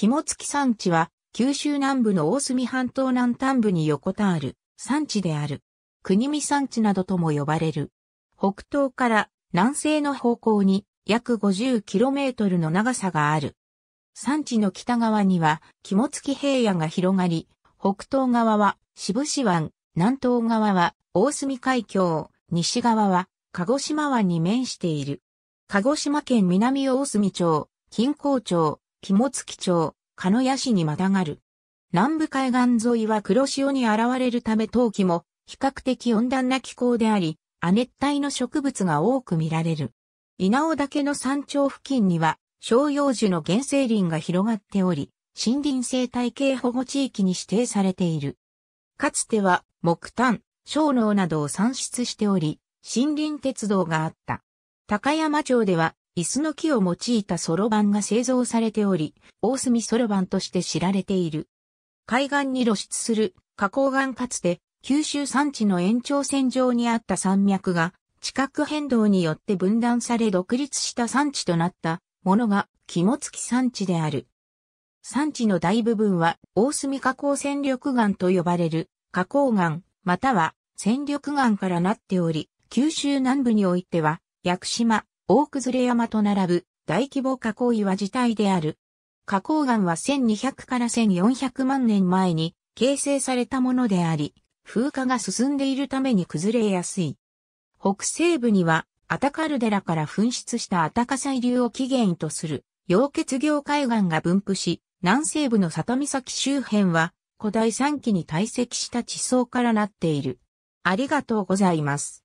肝付山地は、九州南部の大隅半島南端部に横たわる山地である。国見山地などとも呼ばれる。北東から南西の方向に約 50km の長さがある。山地の北側には肝付平野が広がり、北東側は渋市湾、南東側は大隅海峡、西側は鹿児島湾に面している。鹿児島県南大隅町、近江町、肝付町、鹿屋市にまたがる。南部海岸沿いは黒潮に現れるため冬季も比較的温暖な気候であり、亜熱帯の植物が多く見られる。稲尾岳の山頂付近には、照葉樹の原生林が広がっており、森林生態系保護地域に指定されている。かつては木炭、小農などを産出しており、森林鉄道があった。高山町では椅子の木を用いたそろばんが製造されており、大隅そろばんとして知られている。海岸に露出する花崗岩かつて九州山地の延長線上にあった山脈が地殻変動によって分断され独立した山地となったものが肝付き山地である。山地の大部分は大隅河口戦力岩と呼ばれる花崗岩または戦力岩からなっており、九州南部においては屋久島、大崩れ山と並ぶ大規模花口岩自体である。花口岩は1200から1400万年前に形成されたものであり、風化が進んでいるために崩れやすい。北西部には、アタカルデラから噴出したアタカ細流を起源とする、溶血業海岸が分布し、南西部の里岬周辺は、古代山期に堆積した地層からなっている。ありがとうございます。